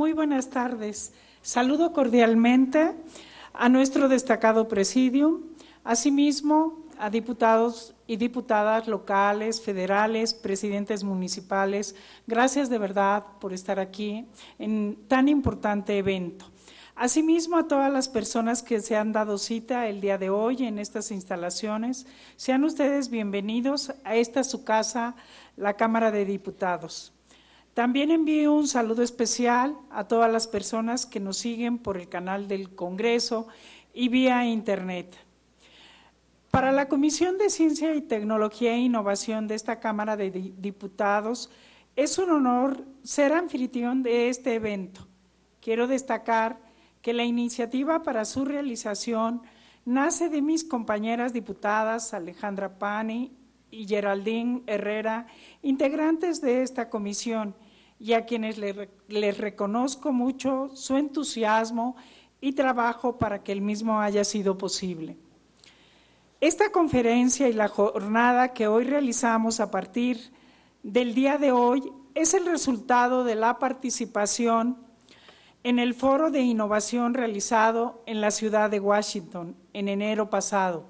Muy buenas tardes. Saludo cordialmente a nuestro destacado presidium, asimismo a diputados y diputadas locales, federales, presidentes municipales. Gracias de verdad por estar aquí en tan importante evento. Asimismo, a todas las personas que se han dado cita el día de hoy en estas instalaciones, sean ustedes bienvenidos a esta su casa, la Cámara de Diputados. También envío un saludo especial a todas las personas que nos siguen por el canal del Congreso y vía Internet. Para la Comisión de Ciencia y Tecnología e Innovación de esta Cámara de Diputados, es un honor ser anfitrión de este evento. Quiero destacar que la iniciativa para su realización nace de mis compañeras diputadas Alejandra Pani y Geraldine Herrera, integrantes de esta comisión, y a quienes les, les reconozco mucho su entusiasmo y trabajo para que el mismo haya sido posible. Esta conferencia y la jornada que hoy realizamos a partir del día de hoy es el resultado de la participación en el foro de innovación realizado en la ciudad de Washington en enero pasado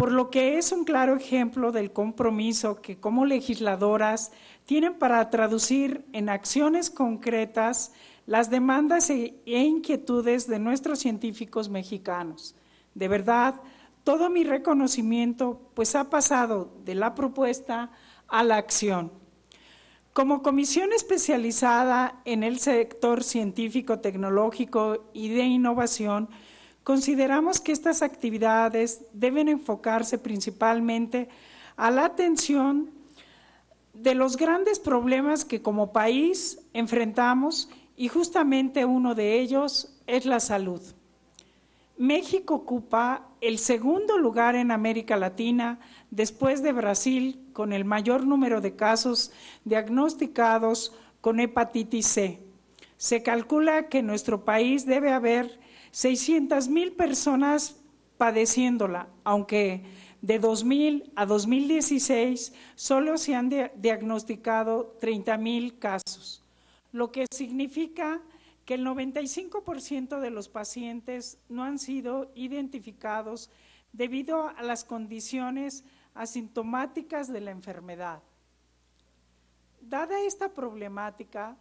por lo que es un claro ejemplo del compromiso que como legisladoras tienen para traducir en acciones concretas las demandas e, e inquietudes de nuestros científicos mexicanos. De verdad, todo mi reconocimiento pues ha pasado de la propuesta a la acción. Como comisión especializada en el sector científico, tecnológico y de innovación, Consideramos que estas actividades deben enfocarse principalmente a la atención de los grandes problemas que como país enfrentamos y justamente uno de ellos es la salud. México ocupa el segundo lugar en América Latina después de Brasil con el mayor número de casos diagnosticados con hepatitis C. Se calcula que nuestro país debe haber 600 mil personas padeciéndola, aunque de 2000 a 2016 solo se han diagnosticado 30 mil casos, lo que significa que el 95% de los pacientes no han sido identificados debido a las condiciones asintomáticas de la enfermedad. Dada esta problemática,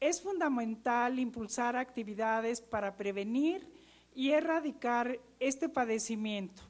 es fundamental impulsar actividades para prevenir y erradicar este padecimiento.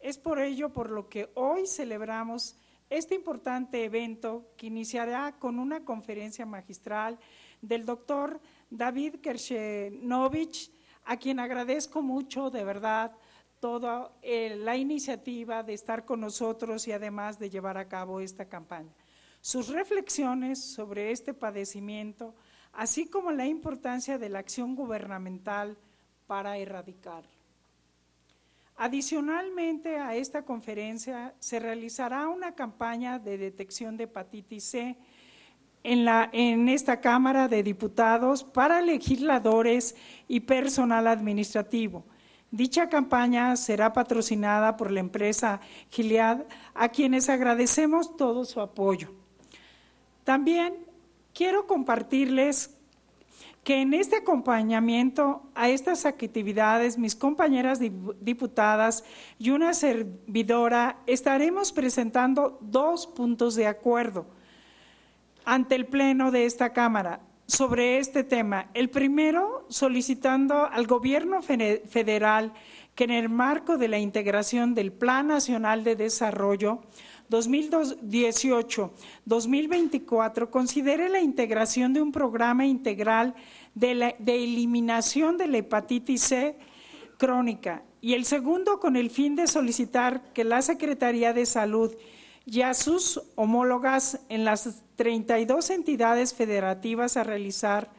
Es por ello por lo que hoy celebramos este importante evento que iniciará con una conferencia magistral del doctor David Kershenovich, a quien agradezco mucho, de verdad, toda eh, la iniciativa de estar con nosotros y además de llevar a cabo esta campaña. Sus reflexiones sobre este padecimiento, así como la importancia de la acción gubernamental, para erradicarlo. Adicionalmente a esta conferencia se realizará una campaña de detección de hepatitis C en, la, en esta Cámara de Diputados para legisladores y personal administrativo. Dicha campaña será patrocinada por la empresa Gilead, a quienes agradecemos todo su apoyo. También quiero compartirles que en este acompañamiento a estas actividades, mis compañeras diputadas y una servidora estaremos presentando dos puntos de acuerdo ante el Pleno de esta Cámara sobre este tema. El primero, solicitando al Gobierno federal que en el marco de la integración del Plan Nacional de Desarrollo, 2018-2024 considere la integración de un programa integral de, eliminación de la hepatitis C crónica y el segundo con el fin de solicitar que la Secretaría de Salud y a sus homólogas en las 32 entidades federativas a realizar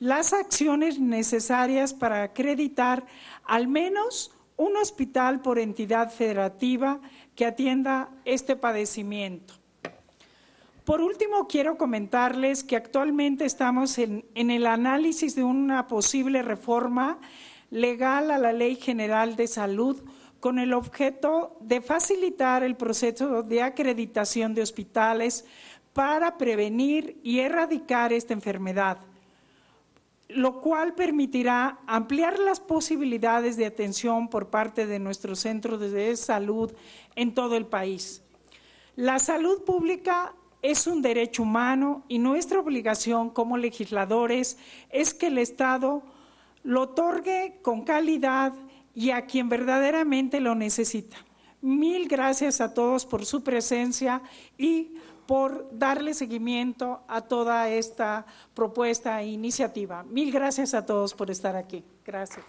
las acciones necesarias para acreditar al menos un hospital por entidad federativa que atienda este padecimiento. Por último, quiero comentarles que actualmente estamos en, el análisis de una posible reforma legal a la Ley General de Salud con el objeto de facilitar el proceso de acreditación de hospitales para prevenir y erradicar esta enfermedad lo cual permitirá ampliar las posibilidades de atención por parte de nuestros centros de salud en todo el país. La salud pública es un derecho humano y nuestra obligación como legisladores es que el Estado lo otorgue con calidad y a quien verdaderamente lo necesita. Mil gracias a todos por su presencia y por darle seguimiento a toda esta propuesta e iniciativa. Mil gracias a todos por estar aquí. Gracias.